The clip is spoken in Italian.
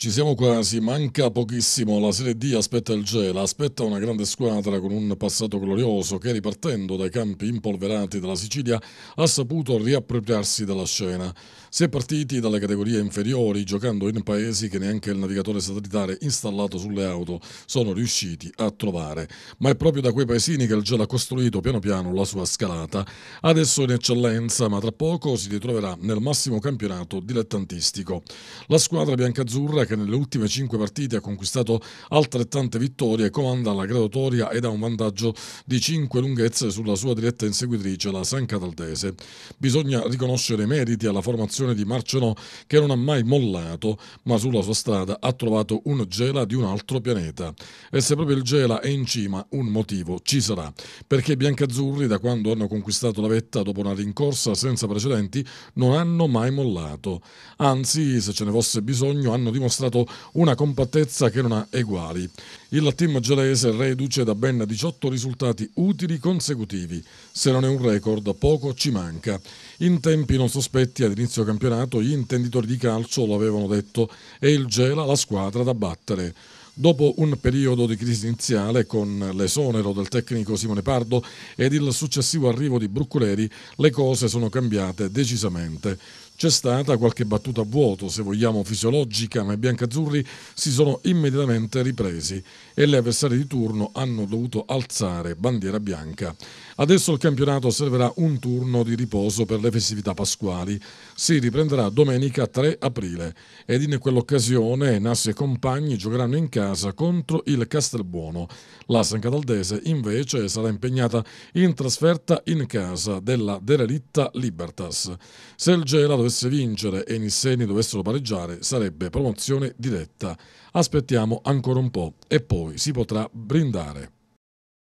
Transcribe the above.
Ci siamo quasi, manca pochissimo, la Serie D aspetta il Gela, aspetta una grande squadra con un passato glorioso che ripartendo dai campi impolverati della Sicilia ha saputo riappropriarsi della scena. Si è partiti dalle categorie inferiori giocando in paesi che neanche il navigatore satellitare installato sulle auto sono riusciti a trovare. Ma è proprio da quei paesini che il Gela ha costruito piano piano la sua scalata, adesso in eccellenza ma tra poco si ritroverà nel massimo campionato dilettantistico. La squadra biancazzurra che nelle ultime 5 partite ha conquistato altrettante vittorie, comanda la graduatoria ed ha un vantaggio di 5 lunghezze sulla sua diretta inseguitrice, la San Cataldese. Bisogna riconoscere i meriti alla formazione di Marcenò che non ha mai mollato, ma sulla sua strada ha trovato un Gela di un altro pianeta. E se proprio il Gela è in cima, un motivo ci sarà, perché i biancazzurri da quando hanno conquistato la vetta dopo una rincorsa senza precedenti non hanno mai mollato. Anzi, se ce ne fosse bisogno, hanno dimostrato dimostrato una compattezza che non ha eguali. Il team gelese reduce da ben 18 risultati utili consecutivi. Se non è un record, poco ci manca. In tempi non sospetti ad inizio campionato, gli intenditori di calcio lo avevano detto, è il Gela la squadra da battere. Dopo un periodo di crisi iniziale con l'esonero del tecnico Simone Pardo ed il successivo arrivo di Bruccoleri, le cose sono cambiate decisamente. C'è stata qualche battuta a vuoto, se vogliamo fisiologica, ma i biancazzurri si sono immediatamente ripresi e le avversarie di turno hanno dovuto alzare bandiera bianca. Adesso il campionato serverà un turno di riposo per le festività pasquali. Si riprenderà domenica 3 aprile ed in quell'occasione Nasso e compagni giocheranno in casa casa contro il Castelbuono. La San Cataldese invece sarà impegnata in trasferta in casa della derelitta Libertas. Se il Gela dovesse vincere e i Nisseni dovessero pareggiare sarebbe promozione diretta. Aspettiamo ancora un po' e poi si potrà brindare.